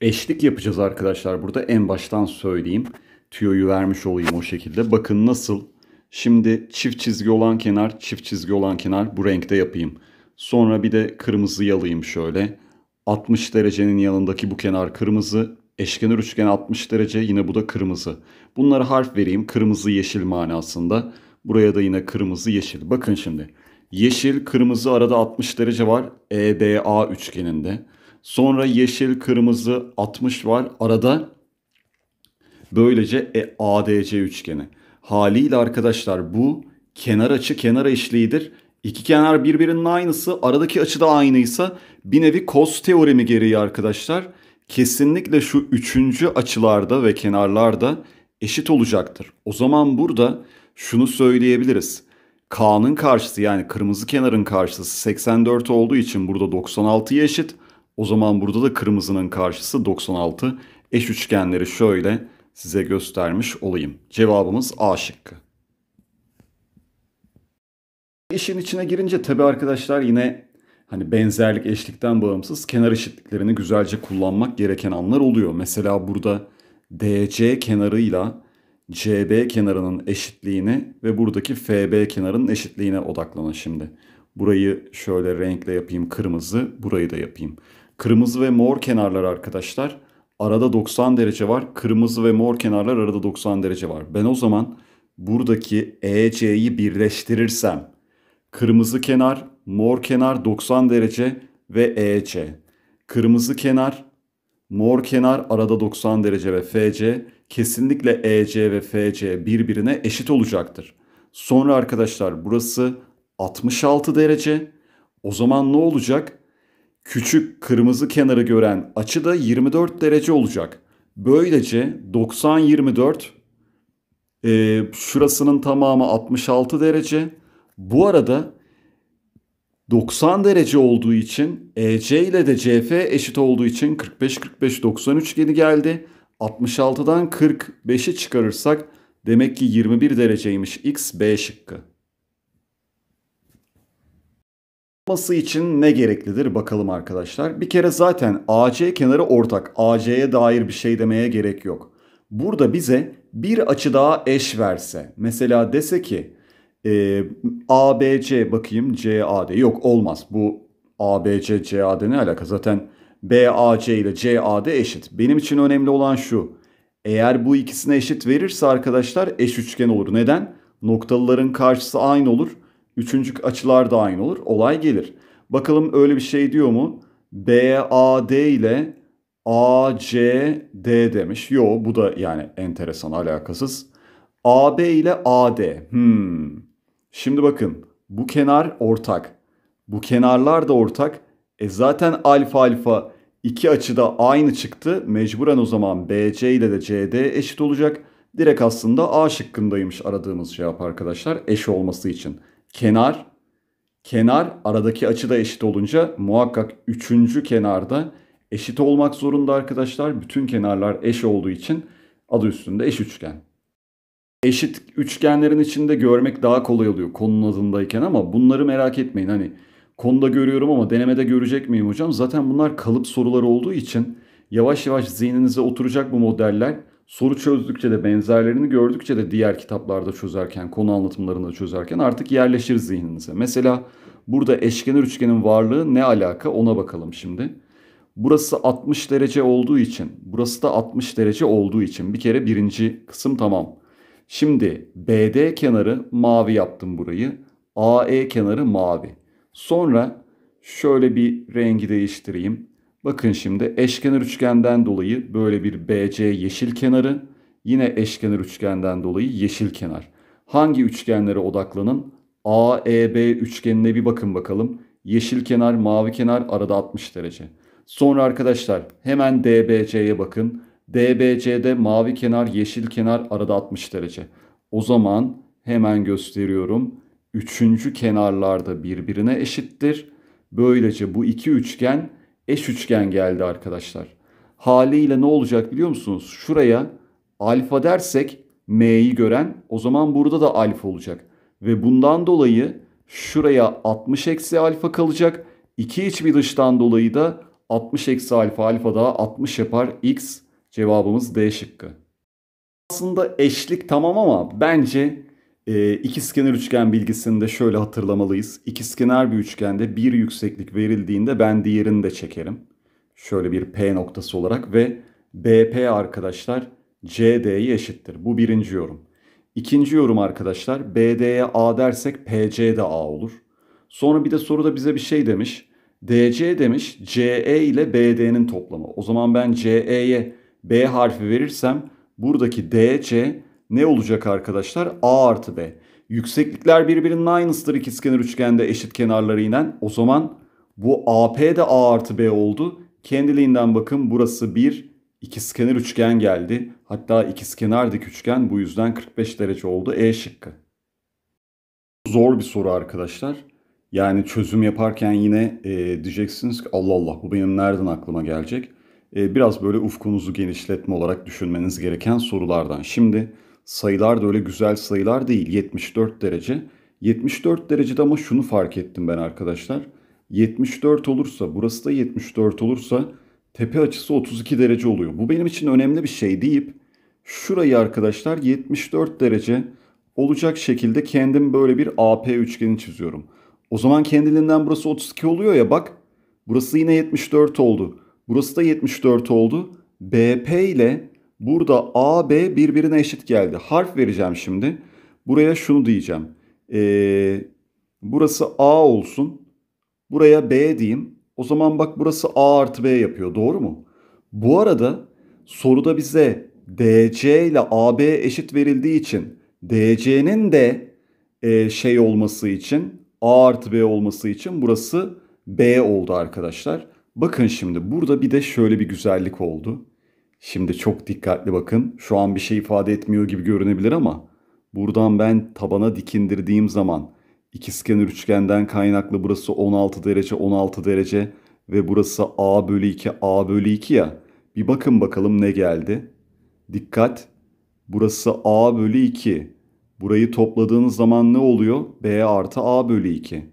Eşlik yapacağız arkadaşlar burada en baştan söyleyeyim. Tüyoyu vermiş olayım o şekilde. Bakın nasıl. Şimdi çift çizgi olan kenar, çift çizgi olan kenar bu renkte yapayım. Sonra bir de kırmızı yalayım şöyle. 60 derecenin yanındaki bu kenar kırmızı. Eşkenar üçgen 60 derece yine bu da kırmızı. Bunlara harf vereyim kırmızı yeşil manasında. Buraya da yine kırmızı yeşil. Bakın şimdi. Yeşil kırmızı arada 60 derece var EBA üçgeninde. Sonra yeşil, kırmızı, 60 var. Arada böylece e, ADC üçgeni. Haliyle arkadaşlar bu kenar açı kenar eşliğidir. İki kenar birbirinin aynısı. Aradaki açı da aynıysa bir nevi kos teoremi gereği arkadaşlar. Kesinlikle şu üçüncü açılarda ve kenarlarda eşit olacaktır. O zaman burada şunu söyleyebiliriz. K'nın karşısı yani kırmızı kenarın karşısı 84 olduğu için burada 96'ya eşit. O zaman burada da kırmızının karşısı 96. Eş üçgenleri şöyle size göstermiş olayım. Cevabımız A şıkkı. İşin içine girince tabi arkadaşlar yine hani benzerlik eşlikten bağımsız kenar eşitliklerini güzelce kullanmak gereken anlar oluyor. Mesela burada DC kenarıyla CB kenarının eşitliğini ve buradaki FB kenarının eşitliğine odaklanın şimdi. Burayı şöyle renkle yapayım kırmızı, burayı da yapayım. Kırmızı ve mor kenarlar arkadaşlar. Arada 90 derece var. Kırmızı ve mor kenarlar arada 90 derece var. Ben o zaman buradaki EC'yi birleştirirsem kırmızı kenar, mor kenar 90 derece ve EC. Kırmızı kenar, mor kenar arada 90 derece ve FC kesinlikle EC ve FC birbirine eşit olacaktır. Sonra arkadaşlar burası 66 derece. O zaman ne olacak? Küçük kırmızı kenarı gören açı da 24 derece olacak. Böylece 90-24 e, şurasının tamamı 66 derece. Bu arada 90 derece olduğu için EC ile de CF eşit olduğu için 45-45-90 üçgeni geldi. 66'dan 45'i çıkarırsak demek ki 21 dereceymiş. X B şıkkı. olması için ne gereklidir bakalım arkadaşlar. Bir kere zaten AC kenarı ortak. AC'ye dair bir şey demeye gerek yok. Burada bize bir açı daha eş verse. Mesela dese ki e, ABC bakayım CAD. Yok olmaz. Bu ABC CAD ne alaka? Zaten BAC ile CAD eşit. Benim için önemli olan şu. Eğer bu ikisine eşit verirse arkadaşlar eş üçgen olur. Neden? Noktalıların karşısı aynı olur. Üçüncü açılar da aynı olur. Olay gelir. Bakalım öyle bir şey diyor mu? BAD ile ACD demiş. Yo bu da yani enteresan alakasız. AB ile AD. Hmm. Şimdi bakın bu kenar ortak. Bu kenarlar da ortak. E zaten alfa alfa iki açıda aynı çıktı. Mecburen o zaman BC ile de CD eşit olacak. Direkt aslında A şıkkındaymış aradığımız cevap arkadaşlar eş olması için kenar kenar aradaki açı da eşit olunca muhakkak üçüncü kenarda eşit olmak zorunda arkadaşlar. Bütün kenarlar eş olduğu için adı üstünde eş üçgen. Eşit üçgenlerin içinde görmek daha kolay oluyor konunun adındayken ama bunları merak etmeyin. Hani konuda görüyorum ama denemede görecek miyim hocam? Zaten bunlar kalıp soruları olduğu için yavaş yavaş zihninize oturacak bu modeller soru çözdükçe de benzerlerini gördükçe de diğer kitaplarda çözerken, konu anlatımlarında çözerken artık yerleşir zihninize. Mesela burada eşkenar üçgenin varlığı ne alaka ona bakalım şimdi. Burası 60 derece olduğu için, burası da 60 derece olduğu için bir kere birinci kısım tamam. Şimdi BD kenarı mavi yaptım burayı. AE kenarı mavi. Sonra şöyle bir rengi değiştireyim. Bakın şimdi eşkenar üçgenden dolayı böyle bir BC yeşil kenarı, yine eşkenar üçgenden dolayı yeşil kenar. Hangi üçgenlere odaklanın? AEB üçgenine bir bakın bakalım. Yeşil kenar, mavi kenar arada 60 derece. Sonra arkadaşlar hemen DBC'ye bakın. DBC'de mavi kenar, yeşil kenar arada 60 derece. O zaman hemen gösteriyorum. Üçüncü kenarlarda birbirine eşittir. Böylece bu iki üçgen eş üçgen geldi arkadaşlar. Haliyle ne olacak biliyor musunuz? Şuraya alfa dersek M'yi gören o zaman burada da alfa olacak. Ve bundan dolayı şuraya 60 eksi alfa kalacak. İki iç bir dıştan dolayı da 60 eksi alfa alfa daha 60 yapar. X cevabımız D şıkkı. Aslında eşlik tamam ama bence e, iki üçgen bilgisini de şöyle hatırlamalıyız. İki skener bir üçgende bir yükseklik verildiğinde ben diğerini de çekerim. Şöyle bir P noktası olarak ve BP arkadaşlar CD'yi eşittir. Bu birinci yorum. İkinci yorum arkadaşlar BD'ye A dersek PC de A olur. Sonra bir de soruda bize bir şey demiş. DC demiş CE ile BD'nin toplamı. O zaman ben CE'ye B harfi verirsem buradaki DC ne olacak arkadaşlar? A artı B. Yükseklikler birbirinin aynısıdır ikizkenar üçgende eşit kenarları inen. O zaman bu AP de A artı B oldu. Kendiliğinden bakın burası bir ikizkenar üçgen geldi. Hatta ikizkenar dik üçgen bu yüzden 45 derece oldu. E şıkkı. Zor bir soru arkadaşlar. Yani çözüm yaparken yine e, diyeceksiniz ki Allah Allah bu benim nereden aklıma gelecek? E, biraz böyle ufkunuzu genişletme olarak düşünmeniz gereken sorulardan. Şimdi sayılar da öyle güzel sayılar değil. 74 derece. 74 derecede ama şunu fark ettim ben arkadaşlar. 74 olursa burası da 74 olursa tepe açısı 32 derece oluyor. Bu benim için önemli bir şey deyip şurayı arkadaşlar 74 derece olacak şekilde kendim böyle bir AP üçgeni çiziyorum. O zaman kendiliğinden burası 32 oluyor ya bak. Burası yine 74 oldu. Burası da 74 oldu. BP ile Burada A, B birbirine eşit geldi. Harf vereceğim şimdi. Buraya şunu diyeceğim. Ee, burası A olsun. Buraya B diyeyim. O zaman bak burası A artı B yapıyor. Doğru mu? Bu arada soruda bize DC ile AB eşit verildiği için DC'nin de e, şey olması için A artı B olması için burası B oldu arkadaşlar. Bakın şimdi burada bir de şöyle bir güzellik oldu. Şimdi çok dikkatli bakın. Şu an bir şey ifade etmiyor gibi görünebilir ama buradan ben tabana dikindirdiğim zaman ikizkenar üçgenden kaynaklı burası 16 derece 16 derece ve burası A bölü 2 A bölü 2 ya. Bir bakın bakalım ne geldi. Dikkat. Burası A bölü 2. Burayı topladığınız zaman ne oluyor? B artı A bölü 2.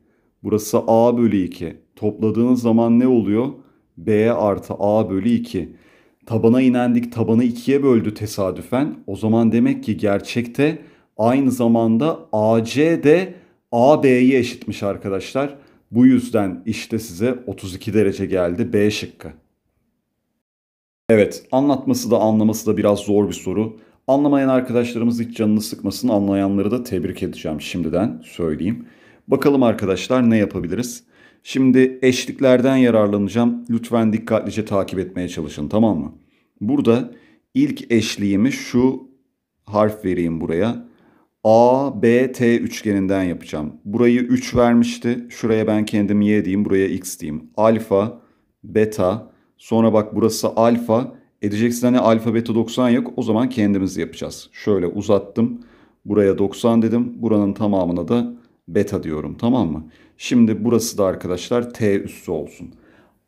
Burası A bölü 2. Topladığınız zaman ne oluyor? B artı A bölü 2 tabana inendik tabanı ikiye böldü tesadüfen. O zaman demek ki gerçekte aynı zamanda AC de AB'yi eşitmiş arkadaşlar. Bu yüzden işte size 32 derece geldi B şıkkı. Evet anlatması da anlaması da biraz zor bir soru. Anlamayan arkadaşlarımız hiç canını sıkmasın. Anlayanları da tebrik edeceğim şimdiden söyleyeyim. Bakalım arkadaşlar ne yapabiliriz? Şimdi eşliklerden yararlanacağım. Lütfen dikkatlice takip etmeye çalışın tamam mı? Burada ilk eşliğimi şu harf vereyim buraya. A, B, T üçgeninden yapacağım. Burayı 3 vermişti. Şuraya ben kendim Y diyeyim. Buraya X diyeyim. Alfa, beta. Sonra bak burası alfa. Edeceksin hani alfa beta 90 yok. O zaman kendimiz yapacağız. Şöyle uzattım. Buraya 90 dedim. Buranın tamamına da beta diyorum. Tamam mı? Şimdi burası da arkadaşlar T üssü olsun.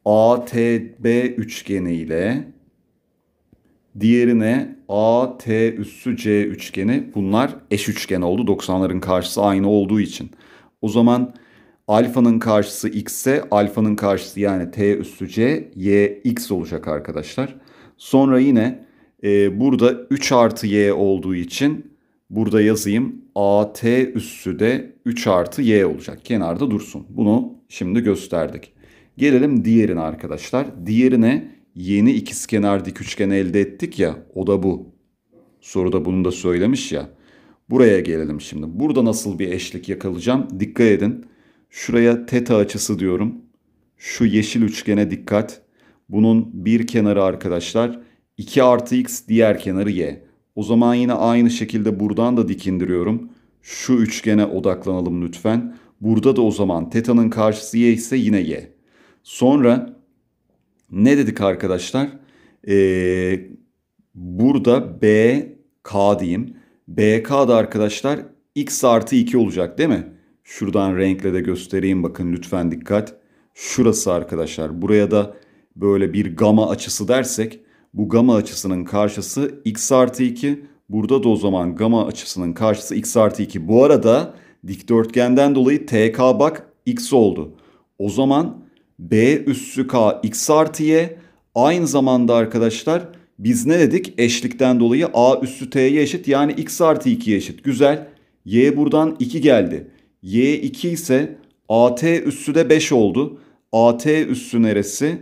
ATB üçgeni ile diğerine AT üssü C üçgeni bunlar eş üçgen oldu. 90'ların karşısı aynı olduğu için. O zaman alfanın karşısı x ise alfanın karşısı yani T üssü C y x olacak arkadaşlar. Sonra yine e, burada 3 artı y olduğu için Burada yazayım AT üssü de 3 artı Y olacak. Kenarda dursun. Bunu şimdi gösterdik. Gelelim diğerine arkadaşlar. Diğerine yeni ikizkenar dik üçgen elde ettik ya o da bu. Soruda bunu da söylemiş ya. Buraya gelelim şimdi. Burada nasıl bir eşlik yakalayacağım? Dikkat edin. Şuraya teta açısı diyorum. Şu yeşil üçgene dikkat. Bunun bir kenarı arkadaşlar 2 artı x diğer kenarı y. O zaman yine aynı şekilde buradan da dikindiriyorum. Şu üçgene odaklanalım lütfen. Burada da o zaman teta'nın karşısı y ise yine y. Sonra ne dedik arkadaşlar? Ee, burada b k diyeyim. k da arkadaşlar x artı 2 olacak değil mi? Şuradan renkle de göstereyim bakın lütfen dikkat. Şurası arkadaşlar buraya da böyle bir gama açısı dersek bu gamma açısının karşısı x artı 2. Burada da o zaman gamma açısının karşısı x artı 2. Bu arada dikdörtgenden dolayı tk bak x oldu. O zaman b üssü k x artı y aynı zamanda arkadaşlar biz ne dedik? Eşlikten dolayı a üssü t'ye eşit yani x artı 2'ye eşit. Güzel. y buradan 2 geldi. y 2 ise at üssü de 5 oldu. at üssü neresi?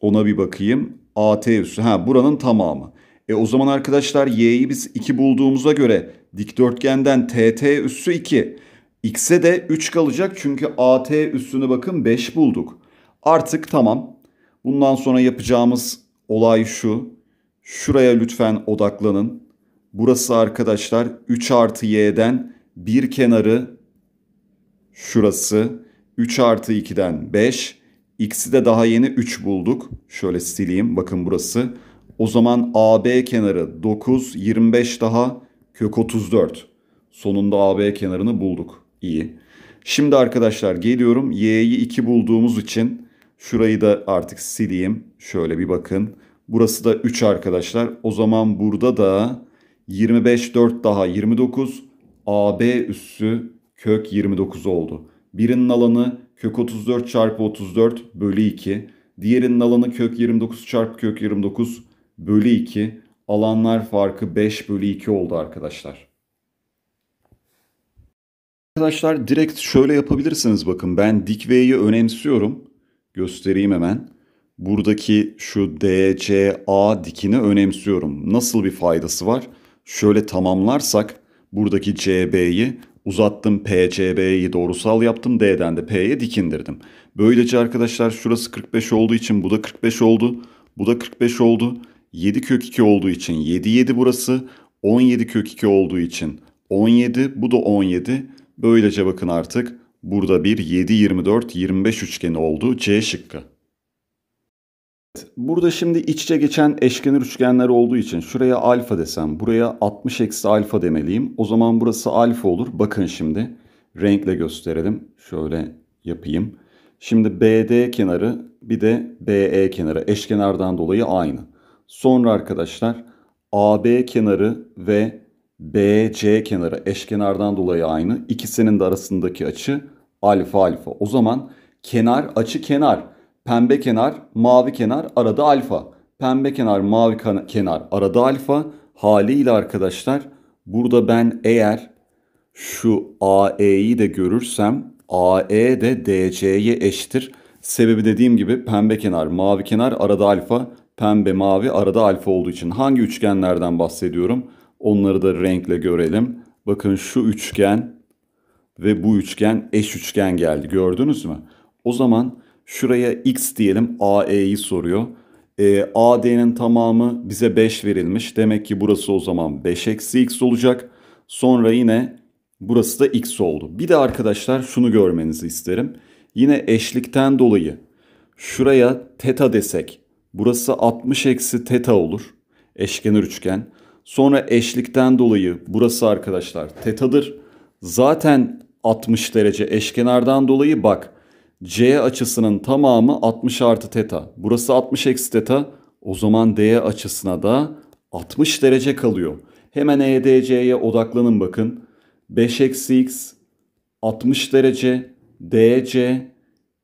Ona bir bakayım. AT üssü. Ha buranın tamamı. E o zaman arkadaşlar y'yi biz 2 bulduğumuza göre dikdörtgenden tt üssü 2. X'e de 3 kalacak çünkü at üssünü bakın 5 bulduk. Artık tamam. Bundan sonra yapacağımız olay şu. Şuraya lütfen odaklanın. Burası arkadaşlar 3 artı y'den bir kenarı şurası. 3 artı 2'den 5. X'i de daha yeni 3 bulduk. Şöyle sileyim. Bakın burası. O zaman AB kenarı 9, 25 daha kök 34. Sonunda AB kenarını bulduk. İyi. Şimdi arkadaşlar geliyorum. Y'yi 2 bulduğumuz için şurayı da artık sileyim. Şöyle bir bakın. Burası da 3 arkadaşlar. O zaman burada da 25, 4 daha 29. AB üssü kök 29 oldu. Birinin alanı kök 34 çarpı 34 bölü 2. Diğerinin alanı kök 29 çarpı kök 29 bölü 2. Alanlar farkı 5 bölü 2 oldu arkadaşlar. Arkadaşlar direkt şöyle yapabilirsiniz bakın ben dik V'yi önemsiyorum. Göstereyim hemen. Buradaki şu DCA dikini önemsiyorum. Nasıl bir faydası var? Şöyle tamamlarsak buradaki CB'yi Uzattım PCB'yi doğrusal yaptım D'den de P'ye dikindirdim. Böylece arkadaşlar şurası 45 olduğu için bu da 45 oldu. Bu da 45 oldu. 7 kök 2 olduğu için 7 7 burası. 17 kök 2 olduğu için 17 bu da 17. Böylece bakın artık burada bir 7 24 25 üçgeni oldu C şıkkı. Burada şimdi iç içe geçen eşkenar üçgenler olduğu için şuraya alfa desem buraya 60 eksi alfa demeliyim. O zaman burası alfa olur. Bakın şimdi renkle gösterelim. Şöyle yapayım. Şimdi BD kenarı bir de BE kenarı eşkenardan dolayı aynı. Sonra arkadaşlar AB kenarı ve BC kenarı eşkenardan dolayı aynı. İkisinin de arasındaki açı alfa alfa. O zaman kenar açı kenar. Pembe kenar, mavi kenar, arada alfa. Pembe kenar, mavi kenar, arada alfa. Haliyle arkadaşlar burada ben eğer şu AE'yi de görürsem AE de DC'ye eşittir. Sebebi dediğim gibi pembe kenar, mavi kenar, arada alfa, pembe, mavi, arada alfa olduğu için hangi üçgenlerden bahsediyorum? Onları da renkle görelim. Bakın şu üçgen ve bu üçgen eş üçgen geldi. Gördünüz mü? O zaman Şuraya x diyelim AE'yi soruyor. E, ee, AD'nin tamamı bize 5 verilmiş. Demek ki burası o zaman 5 eksi x olacak. Sonra yine burası da x oldu. Bir de arkadaşlar şunu görmenizi isterim. Yine eşlikten dolayı şuraya teta desek burası 60 eksi teta olur. Eşkenar üçgen. Sonra eşlikten dolayı burası arkadaşlar tetadır. Zaten 60 derece eşkenardan dolayı bak C açısının tamamı 60 artı teta. Burası 60 eksi teta. O zaman D açısına da 60 derece kalıyor. Hemen EDC'ye odaklanın bakın. 5 eksi x 60 derece DC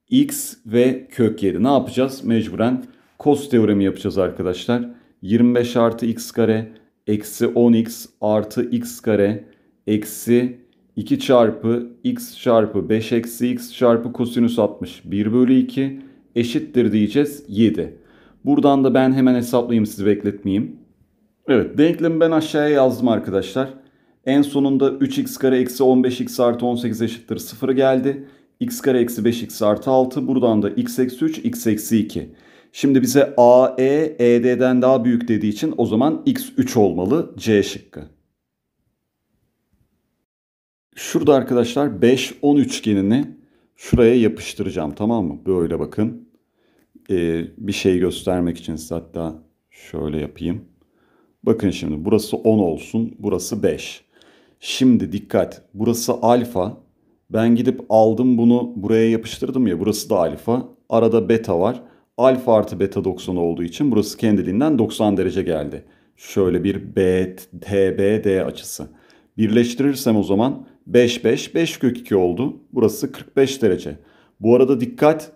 x ve kök 7. Ne yapacağız? Mecburen kos teoremi yapacağız arkadaşlar. 25 artı x kare eksi 10x artı x kare eksi 2 çarpı x çarpı 5 eksi x çarpı kosinüs 60 1 bölü 2 eşittir diyeceğiz 7. Buradan da ben hemen hesaplayayım sizi bekletmeyeyim. Evet denklemi ben aşağıya yazdım arkadaşlar. En sonunda 3x kare eksi 15x artı 18 eşittir 0 geldi. x kare eksi 5x artı 6 buradan da x eksi 3 x eksi 2. Şimdi bize AE ED'den daha büyük dediği için o zaman x 3 olmalı C şıkkı. Şurada arkadaşlar 5-10 üçgenini şuraya yapıştıracağım tamam mı? Böyle bakın. Ee, bir şey göstermek için size hatta şöyle yapayım. Bakın şimdi burası 10 olsun. Burası 5. Şimdi dikkat. Burası alfa. Ben gidip aldım bunu buraya yapıştırdım ya. Burası da alfa. Arada beta var. Alfa artı beta 90 olduğu için burası kendiliğinden 90 derece geldi. Şöyle bir BtBd açısı. Birleştirirsem o zaman 5, 5, 5 kök 2 oldu. Burası 45 derece. Bu arada dikkat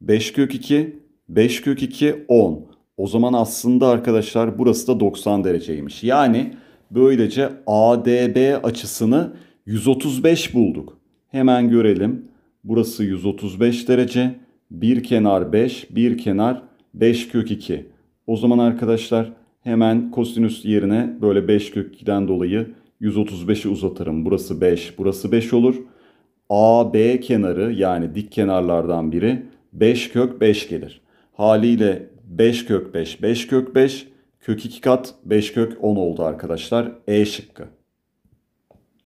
5 kök 2, 5 kök 2 10. O zaman aslında arkadaşlar burası da 90 dereceymiş. Yani böylece ADB açısını 135 bulduk. Hemen görelim. Burası 135 derece. Bir kenar 5, bir kenar 5 kök 2. O zaman arkadaşlar hemen kosinüs yerine böyle 5 kök 2'den dolayı 135'i uzatırım. Burası 5, burası 5 olur. AB kenarı yani dik kenarlardan biri 5 kök 5 gelir. Haliyle 5 kök 5, 5 kök 5, kök 2 kat 5 kök 10 oldu arkadaşlar. E şıkkı.